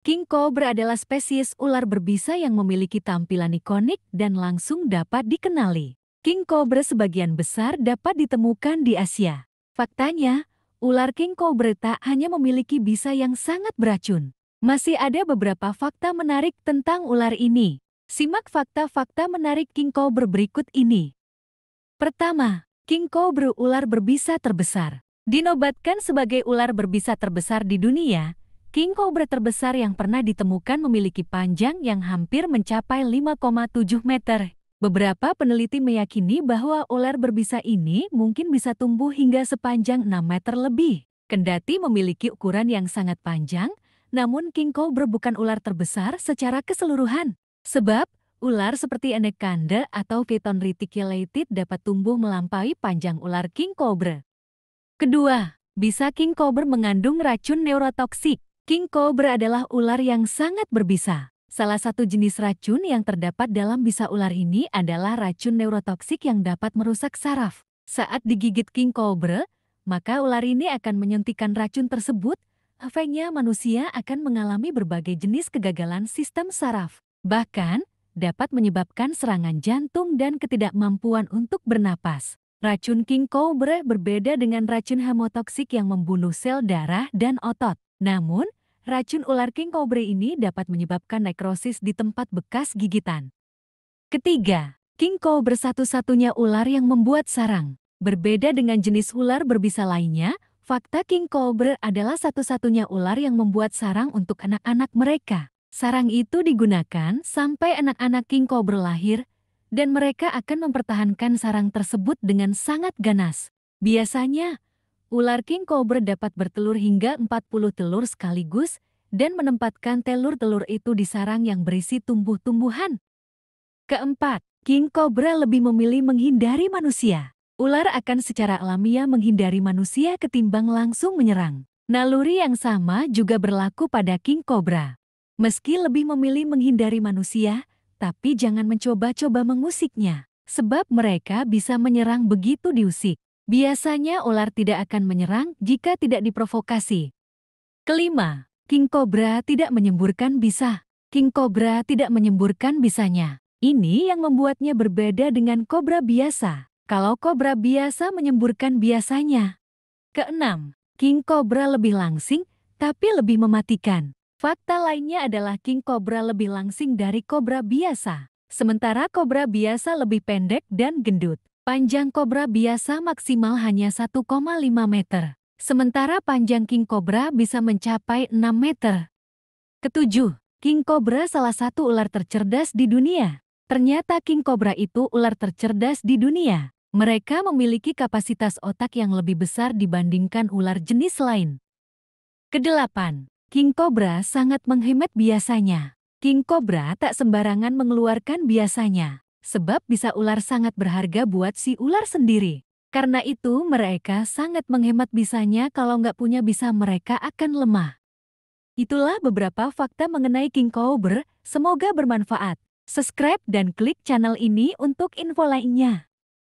King Cobra adalah spesies ular berbisa yang memiliki tampilan ikonik dan langsung dapat dikenali. King Cobra sebagian besar dapat ditemukan di Asia. Faktanya, ular King Cobra tak hanya memiliki bisa yang sangat beracun. Masih ada beberapa fakta menarik tentang ular ini. Simak fakta-fakta menarik King Cobra berikut ini. Pertama, King Cobra ular berbisa terbesar. Dinobatkan sebagai ular berbisa terbesar di dunia, King Cobra terbesar yang pernah ditemukan memiliki panjang yang hampir mencapai 5,7 meter. Beberapa peneliti meyakini bahwa ular berbisa ini mungkin bisa tumbuh hingga sepanjang 6 meter lebih. Kendati memiliki ukuran yang sangat panjang, namun King Cobra bukan ular terbesar secara keseluruhan. Sebab, ular seperti Anaconda atau Python reticulated dapat tumbuh melampaui panjang ular King Cobra. Kedua, bisa King Cobra mengandung racun neurotoksik. King Cobra adalah ular yang sangat berbisa. Salah satu jenis racun yang terdapat dalam bisa ular ini adalah racun neurotoksik yang dapat merusak saraf. Saat digigit King Cobra, maka ular ini akan menyuntikkan racun tersebut. Efeknya manusia akan mengalami berbagai jenis kegagalan sistem saraf. Bahkan, dapat menyebabkan serangan jantung dan ketidakmampuan untuk bernapas. Racun King Cobra berbeda dengan racun hemotoksik yang membunuh sel darah dan otot. Namun, racun ular king cobra ini dapat menyebabkan nekrosis di tempat bekas gigitan. Ketiga, king cobra satu-satunya ular yang membuat sarang. Berbeda dengan jenis ular berbisa lainnya, fakta king cobra adalah satu-satunya ular yang membuat sarang untuk anak-anak mereka. Sarang itu digunakan sampai anak-anak king cobra lahir, dan mereka akan mempertahankan sarang tersebut dengan sangat ganas. Biasanya, Ular king cobra dapat bertelur hingga 40 telur sekaligus dan menempatkan telur-telur itu di sarang yang berisi tumbuh-tumbuhan. Keempat, king cobra lebih memilih menghindari manusia. Ular akan secara alamiah menghindari manusia ketimbang langsung menyerang. Naluri yang sama juga berlaku pada king cobra. Meski lebih memilih menghindari manusia, tapi jangan mencoba-coba mengusiknya, sebab mereka bisa menyerang begitu diusik. Biasanya ular tidak akan menyerang jika tidak diprovokasi. Kelima, King Cobra tidak menyemburkan bisa. King Cobra tidak menyemburkan bisanya. Ini yang membuatnya berbeda dengan kobra biasa. Kalau kobra biasa menyemburkan biasanya. Keenam, King Cobra lebih langsing, tapi lebih mematikan. Fakta lainnya adalah King Cobra lebih langsing dari kobra biasa. Sementara kobra biasa lebih pendek dan gendut. Panjang kobra biasa maksimal hanya 1,5 meter, sementara panjang king kobra bisa mencapai 6 meter. Ketujuh, king kobra salah satu ular tercerdas di dunia. Ternyata king kobra itu ular tercerdas di dunia. Mereka memiliki kapasitas otak yang lebih besar dibandingkan ular jenis lain. Kedelapan, King Cobra sangat menghemat biasanya. King Cobra tak sembarangan mengeluarkan biasanya sebab bisa ular sangat berharga buat si ular sendiri. Karena itu mereka sangat menghemat bisanya kalau nggak punya bisa mereka akan lemah. Itulah beberapa fakta mengenai King Cobra, semoga bermanfaat. Subscribe dan klik channel ini untuk info lainnya.